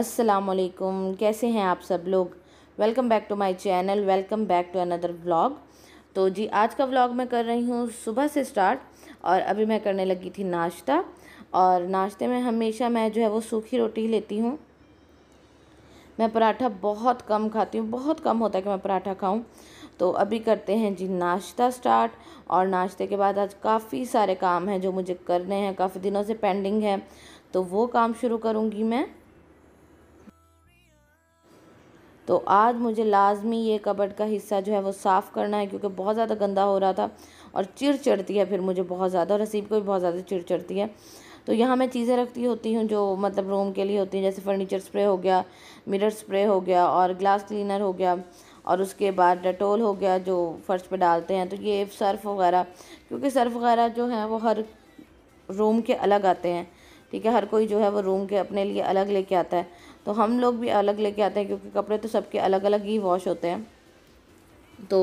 असलकुम कैसे हैं आप सब लोग welcome back to my channel welcome back to another vlog तो जी आज का व्लॉग मैं कर रही हूँ सुबह से स्टार्ट और अभी मैं करने लगी थी नाश्ता और नाश्ते में हमेशा मैं जो है वो सूखी रोटी ही लेती हूँ मैं पराठा बहुत कम खाती हूँ बहुत कम होता है कि मैं पराठा खाऊँ तो अभी करते हैं जी नाश्ता स्टार्ट और नाश्ते के बाद आज काफ़ी सारे काम हैं जो मुझे करने हैं काफ़ी दिनों से पेंडिंग है तो वो काम शुरू करूँगी मैं तो आज मुझे लाजमी ये कबड़ का हिस्सा जो है वो साफ़ करना है क्योंकि बहुत ज़्यादा गंदा हो रहा था और चिड़ चढ़ती है फिर मुझे बहुत ज़्यादा और रसीब को भी बहुत ज़्यादा चिड़ चढ़ती है तो यहाँ मैं चीज़ें रखती होती हूँ जो मतलब रूम के लिए होती हैं जैसे फर्नीचर स्प्रे हो गया मिरर स्प्रे हो गया और ग्लास क्लीनर हो गया और उसके बाद डटोल हो गया जो फ़र्श पे डालते हैं तो ये सर्फ़ वगैरह क्योंकि सर्फ़ वगैरह जो है वो हर रूम के अलग आते हैं ठीक है हर कोई जो है वो रूम के अपने लिए अलग लेके आता है तो हम लोग भी अलग लेके आते हैं क्योंकि कपड़े तो सबके अलग अलग ही वॉश होते हैं तो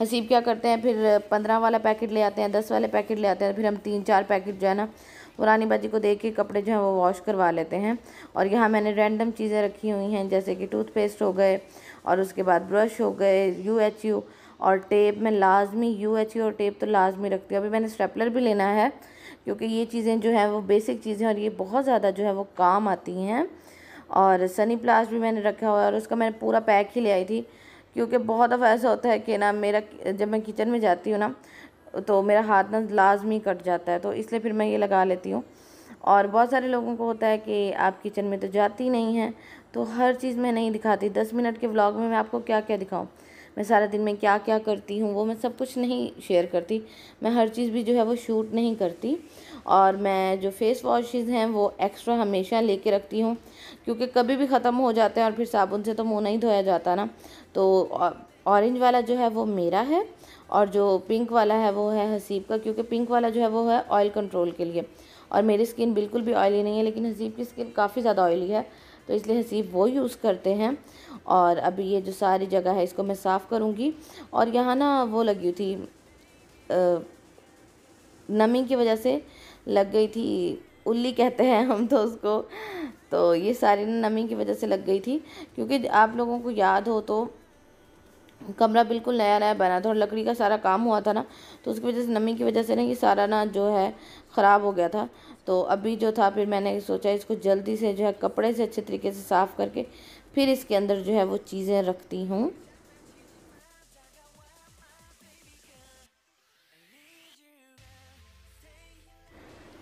हसीब क्या करते हैं फिर पंद्रह वाला पैकेट ले आते हैं दस वाले पैकेट ले आते हैं फिर हम तीन चार पैकेट जो है ना पुरानी बाजी को देख के कपड़े जो है वो वॉश करवा लेते हैं और यहाँ मैंने रैंडम चीज़ें रखी हुई हैं जैसे कि टूथपेस्ट हो गए और उसके बाद ब्रश हो गए यू एच यू और टेप मैं लाजमी यू एच यू और टेप तो लाजमी रखती हूँ अभी मैंने स्टेपलर भी लेना है क्योंकि ये चीज़ें जो है वो बेसिक चीज़ें और ये बहुत ज़्यादा जो है वो काम आती हैं और सनी प्लास्ट भी मैंने रखा हुआ है और उसका मैंने पूरा पैक ही ले आई थी क्योंकि बहुत दफ़ा ऐसा होता है कि ना मेरा जब मैं किचन में जाती हूँ ना तो मेरा हाथ ना लाजमी कट जाता है तो इसलिए फिर मैं ये लगा लेती हूँ और बहुत सारे लोगों को होता है कि आप किचन में तो जाती नहीं हैं तो हर चीज़ मैं नहीं दिखाती दस मिनट के ब्लॉग में मैं आपको क्या क्या दिखाऊँ मैं सारा दिन में क्या क्या करती हूँ वो मैं सब कुछ नहीं शेयर करती मैं हर चीज़ भी जो है वो शूट नहीं करती और मैं जो फेस वॉशेज़ हैं वो एक्स्ट्रा हमेशा लेके रखती हूँ क्योंकि कभी भी ख़त्म हो जाते हैं और फिर साबुन से तो मुँह नहीं धोया जाता ना तो ऑरेंज वाला जो है वो मेरा है और जो पिंक वाला है वो है हसीब का क्योंकि पिंक वाला जो है वो है ऑयल कंट्रोल के लिए और मेरी स्किन बिल्कुल भी ऑयली नहीं है लेकिन हसीब की स्किन काफ़ी ज़्यादा ऑयली है तो इसलिए हसीब वो यूज़ करते हैं और अभी ये जो सारी जगह है इसको मैं साफ़ करूँगी और यहाँ ना वो लगी हुई थी आ, नमी की वजह से लग गई थी उल्ली कहते हैं हम तो उसको तो ये सारी नमी की वजह से लग गई थी क्योंकि आप लोगों को याद हो तो कमरा बिल्कुल नया नया बना था और लकड़ी का सारा काम हुआ था ना तो उसकी वजह से नमी की वजह से ना ये सारा ना जो है ख़राब हो गया था तो अभी जो था फिर मैंने सोचा इसको जल्दी से जो है कपड़े से अच्छे तरीके से साफ़ करके फिर इसके अंदर जो है वो चीज़ें रखती हूँ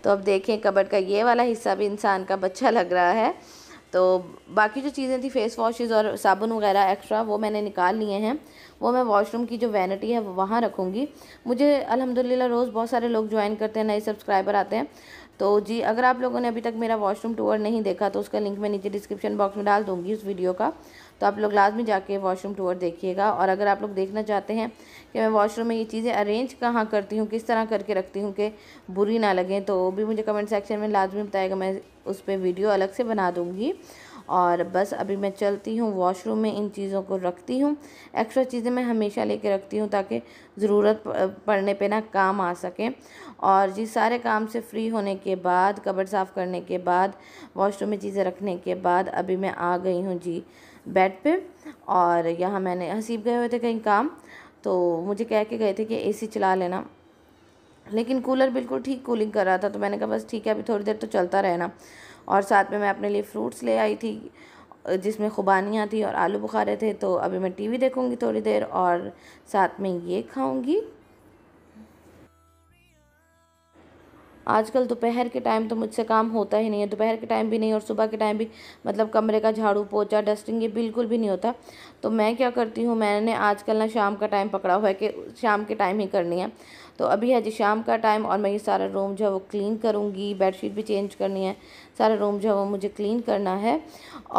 तो अब देखें कबर का ये वाला हिस्सा भी इंसान का बच्चा लग रहा है तो बाकी जो चीज़ें थी फेस वॉशेज़ और साबुन वगैरह एक्स्ट्रा वो मैंने निकाल लिए हैं वो मैं वॉशरूम की जो वैनिटी है वो वहाँ रखूँगी मुझे अलहमदिल्ला रोज़ बहुत सारे लोग ज्वाइन करते हैं नए सब्सक्राइबर आते हैं तो जी अगर आप लोगों ने अभी तक मेरा वॉशरूम टूर नहीं देखा तो उसका लिंक मैं नीचे डिस्क्रिप्शन बॉक्स में डाल दूँगी उस वीडियो का तो आप लोग लाजमी जाके वॉशरूम टूर देखिएगा और अगर आप लोग देखना चाहते हैं कि मैं वॉशरूम में ये चीज़ें अरेंज कहाँ करती हूँ किस तरह करके रखती हूँ कि बुरी ना लगें तो भी मुझे कमेंट सेक्शन में लाजमी बताएगा मैं उस पर वीडियो अलग से बना दूँगी और बस अभी मैं चलती हूँ वॉशरूम में इन चीज़ों को रखती हूँ एक्स्ट्रा चीज़ें मैं हमेशा लेके रखती हूँ ताकि ज़रूरत पड़ने पे ना काम आ सके और जी सारे काम से फ्री होने के बाद कबर साफ़ करने के बाद वॉशरूम में चीज़ें रखने के बाद अभी मैं आ गई हूँ जी बेड पे और यहाँ मैंने हसीब हाँ, गए हुए थे कहीं काम तो मुझे कह के गए थे कि ए चला लेना लेकिन कूलर बिल्कुल ठीक कूलिंग कर रहा था तो मैंने कहा बस ठीक है अभी थोड़ी देर तो चलता रहना और साथ में मैं अपने लिए फ्रूट्स ले आई थी जिसमें खुबानियाँ थी और आलू बुखारे थे तो अभी मैं टीवी देखूँगी थोड़ी देर और साथ में ये खाऊँगी आजकल दोपहर के टाइम तो मुझसे काम होता ही नहीं है दोपहर के टाइम भी नहीं और सुबह के टाइम भी मतलब कमरे का झाड़ू पोछा डस्टिंग ये बिल्कुल भी नहीं होता तो मैं क्या करती हूँ मैंने आजकल ना शाम का टाइम पकड़ा हुआ है कि शाम के टाइम ही करनी है तो अभी है जी शाम का टाइम और मैं ये सारा रूम जो है वो क्लीन करूँगी बेडशीट भी चेंज करनी है सारा रूम जो है वो मुझे क्लीन करना है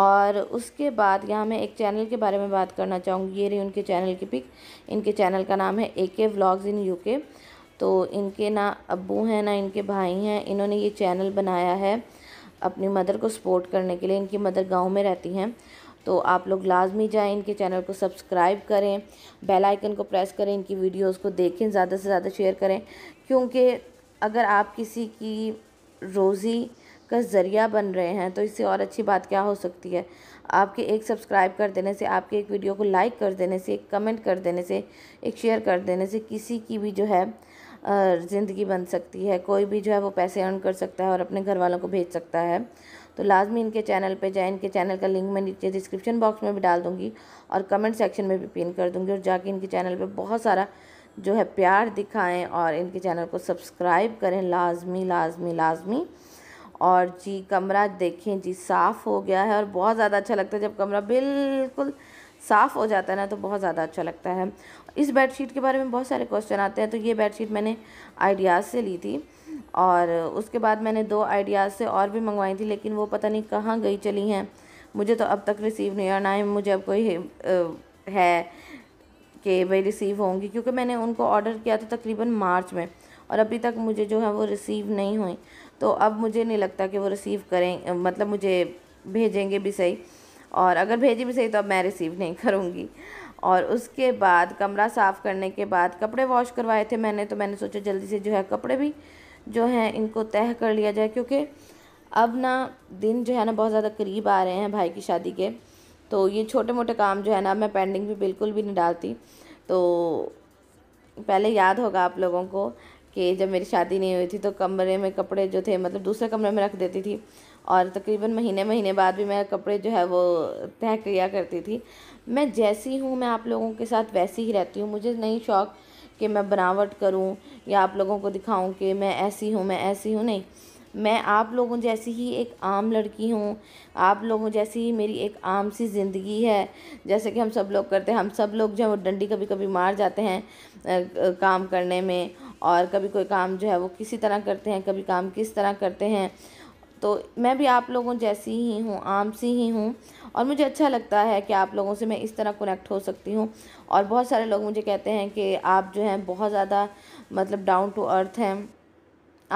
और उसके बाद यहाँ मैं एक चैनल के बारे में बात करना चाहूँगी ये रही उनके चैनल की पिक इनके चैनल का नाम है ए के व्लॉग्स इन यू के तो इनके ना अबू हैं ना इनके भाई हैं इन्होंने ये चैनल बनाया है अपनी मदर को सपोर्ट करने के लिए इनकी मदर गाँव में रहती हैं तो आप लोग लाजमी जाएँ इनके चैनल को सब्सक्राइब करें बेल आइकन को प्रेस करें इनकी वीडियोस को देखें ज़्यादा से ज़्यादा शेयर करें क्योंकि अगर आप किसी की रोज़ी का ज़रिया बन रहे हैं तो इससे और अच्छी बात क्या हो सकती है आपके एक सब्सक्राइब कर देने से आपके एक वीडियो को लाइक कर देने से एक कमेंट कर देने से एक शेयर कर देने से किसी की भी जो है ज़िंदगी बन सकती है कोई भी जो है वो पैसे अर्न कर सकता है और अपने घर वालों को भेज सकता है तो लाजमी इनके चैनल पे जाए इनके चैनल का लिंक मैं नीचे डिस्क्रिप्शन बॉक्स में भी डाल दूँगी और कमेंट सेक्शन में भी पिन कर दूँगी और जाके इनके चैनल पर बहुत सारा जो है प्यार दिखाएँ और इनके चैनल को सब्सक्राइब करें लाजमी लाजमी लाजमी और जी कमरा देखें जी साफ़ हो गया है और बहुत ज़्यादा अच्छा लगता है जब कमरा बिल्कुल साफ़ हो जाता है ना तो बहुत ज़्यादा अच्छा लगता है इस बेडशीट के बारे में बहुत सारे क्वेश्चन आते हैं तो ये बेडशीट मैंने आइडियाज़ से ली थी और उसके बाद मैंने दो आइडियाज़ से और भी मंगवाई थी लेकिन वो पता नहीं कहाँ गई चली हैं मुझे तो अब तक रिसीव नहीं आना ना ही मुझे अब कोई है कि भाई रिसीव होंगी क्योंकि मैंने उनको ऑर्डर किया था तकरीबन मार्च में और अभी तक मुझे जो है वो रिसीव नहीं हुई तो अब मुझे नहीं लगता कि वो रिसीव करें मतलब मुझे भेजेंगे भी सही और अगर भेजे भी सही तो अब मैं रिसीव नहीं करूँगी और उसके बाद कमरा साफ़ करने के बाद कपड़े वॉश करवाए थे मैंने तो मैंने सोचा जल्दी से जो है कपड़े भी जो हैं इनको तय कर लिया जाए क्योंकि अब ना दिन जो है ना बहुत ज़्यादा करीब आ रहे हैं भाई की शादी के तो ये छोटे मोटे काम जो है ना मैं पेंडिंग भी बिल्कुल भी नहीं डालती तो पहले याद होगा आप लोगों को कि जब मेरी शादी नहीं हुई थी तो कमरे में कपड़े जो थे मतलब दूसरे कमरे में रख देती थी और तकरीबन महीने महीने बाद भी मैं कपड़े जो है वो तय किया करती थी मैं जैसी हूँ मैं आप लोगों के साथ वैसी ही रहती हूँ मुझे नहीं शौक़ कि मैं बनावट करूं या आप लोगों को दिखाऊं कि मैं ऐसी हूं मैं ऐसी हूं नहीं मैं आप लोगों जैसी ही एक आम लड़की हूँ आप लोगों जैसी ही मेरी एक आम सी ज़िंदगी है जैसे कि हम सब लोग करते हैं हम सब लोग जो है वो डंडी कभी कभी मार जाते हैं काम करने में और कभी कोई काम जो है वो किसी तरह करते हैं कभी काम किस तरह करते हैं तो मैं भी आप लोगों जैसी ही हूँ आम सी ही हूँ और मुझे अच्छा लगता है कि आप लोगों से मैं इस तरह कनेक्ट हो सकती हूँ और बहुत सारे लोग मुझे कहते हैं कि आप जो हैं बहुत ज़्यादा मतलब डाउन टू अर्थ हैं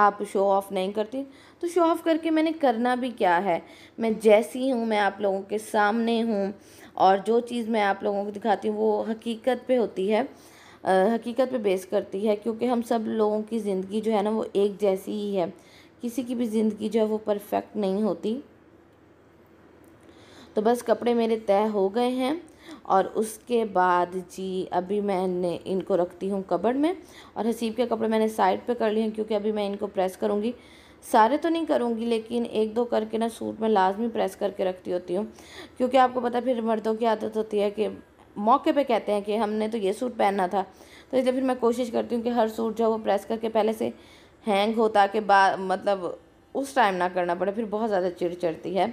आप शो ऑफ़ नहीं करती तो शो ऑफ़ करके मैंने करना भी क्या है मैं जैसी हूँ मैं आप लोगों के सामने हूँ और जो चीज़ मैं आप लोगों को दिखाती हूँ वो हकीकत पे होती है आ, हकीकत पे बेस करती है क्योंकि हम सब लोगों की ज़िंदगी जो है ना वो एक जैसी ही है किसी की भी ज़िंदगी जो है वो परफेक्ट नहीं होती तो बस कपड़े मेरे तय हो गए हैं और उसके बाद जी अभी मैंने इनको रखती हूँ कबड़ में और हसीब के कपड़े मैंने साइड पे कर लिए हैं क्योंकि अभी मैं इनको प्रेस करूँगी सारे तो नहीं करूँगी लेकिन एक दो करके ना सूट में लाजमी प्रेस करके रखती होती हूँ क्योंकि आपको पता फिर मर्दों की आदत होती है कि मौके पे कहते हैं कि हमने तो ये सूट पहनना था तो इसलिए फिर मैं कोशिश करती हूँ कि हर सूट जो है वो प्रेस करके पहले से हैंग होता के बाद मतलब उस टाइम ना करना पड़े फिर बहुत ज़्यादा चिड़ चढ़ती है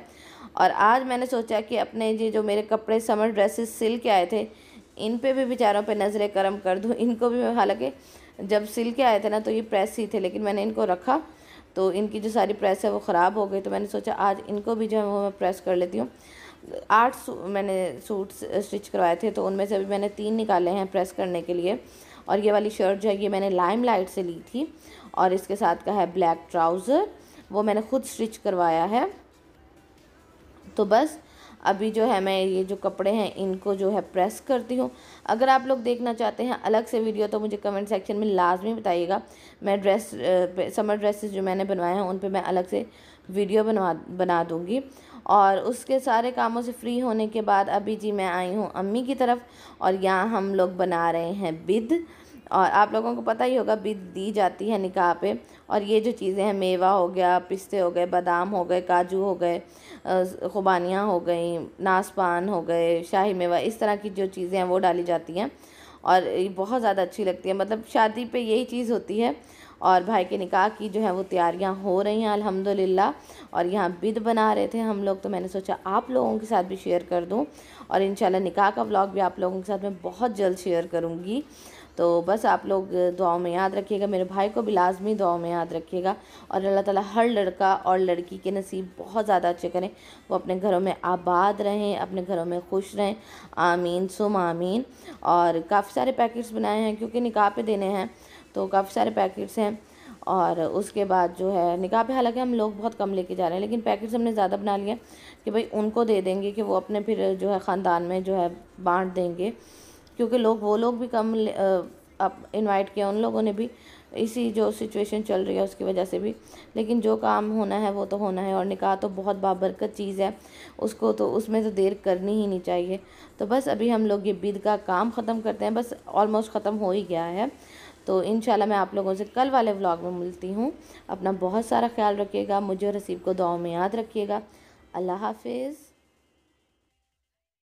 और आज मैंने सोचा कि अपने ये जो मेरे कपड़े समर ड्रेसेस सिल के आए थे इन पे भी बेचारों पे नज़रें करम कर दूँ इनको भी हालांकि जब सिल के आए थे ना तो ये प्रेस ही थे लेकिन मैंने इनको रखा तो इनकी जो सारी प्रेस है वो ख़राब हो गई तो मैंने सोचा आज इनको भी जो है वो मैं प्रेस कर लेती हूँ आठ मैंने सूट स्टिच करवाए थे तो उनमें से अभी मैंने तीन निकाले हैं प्रेस करने के लिए और ये वाली शर्ट जो है ये मैंने लाइम लाइट से ली थी और इसके साथ का है ब्लैक ट्राउज़र वो मैंने खुद स्टिच करवाया है तो बस अभी जो है मैं ये जो कपड़े हैं इनको जो है प्रेस करती हूँ अगर आप लोग देखना चाहते हैं अलग से वीडियो तो मुझे कमेंट सेक्शन में लाजमी बताइएगा मैं ड्रेस समर ड्रेसेस जो मैंने बनवाए हैं उन पर मैं अलग से वीडियो बनवा बना दूँगी और उसके सारे कामों से फ्री होने के बाद अभी जी मैं आई हूँ अम्मी की तरफ और यहाँ हम लोग बना रहे हैं बिद और आप लोगों को पता ही होगा बीज दी जाती है निकाह पे और ये जो चीज़ें हैं मेवा हो गया पिस्ते हो गए बादाम हो गए काजू हो गए खुबानियाँ हो गई नासपान हो गए शाही मेवा इस तरह की जो चीज़ें हैं वो डाली जाती हैं और ये बहुत ज़्यादा अच्छी लगती है मतलब शादी पे यही चीज़ होती है और भाई के निकाह की जो है वो तैयारियां हो रही हैं अल्हम्दुलिल्लाह और यहाँ बिद बना रहे थे हम लोग तो मैंने सोचा आप लोगों के साथ भी शेयर कर दूँ और इन निकाह का ब्लॉग भी आप लोगों के साथ मैं बहुत जल्द शेयर करूँगी तो बस आप लोग दुआओं में याद रखिएगा मेरे भाई को भी लाजमी दुआओं में याद रखिएगा और अल्लाह ताला हर लड़का और लड़की के नसीब बहुत ज़्यादा अच्छे करें वो अपने घरों में आबाद रहें अपने घरों में खुश रहें आमीन सुम आमीन और काफ़ी सारे पैकेट्स बनाए हैं क्योंकि निकाह पे देने हैं तो काफ़ी सारे पैकेट्स हैं और उसके बाद जो है निकाह पे हालांकि हम लोग बहुत कम लेके जा रहे हैं लेकिन पैकेट्स हमने ज़्यादा बना लिए कि भाई उनको दे देंगे कि वो अपने फिर जो है ख़ानदान में जो है बांट देंगे क्योंकि लोग वो लोग भी कम अब किया उन लोगों ने भी इसी जो सिचुएशन चल रही है उसकी वजह से भी लेकिन जो काम होना है वो तो होना है और निकाह तो बहुत बाबरकत चीज़ है उसको तो उसमें तो देर करनी ही नहीं चाहिए तो बस अभी हम लोग ये बिद का काम ख़त्म करते हैं बस ऑलमोस्ट ख़त्म हो ही गया है तो इन मैं आप लोगों से कल वाले व्लॉग में मिलती हूँ अपना बहुत सारा ख्याल रखिएगा मुझे और रसीब को दुआओं में याद रखिएगा अल्लाह हाफिज़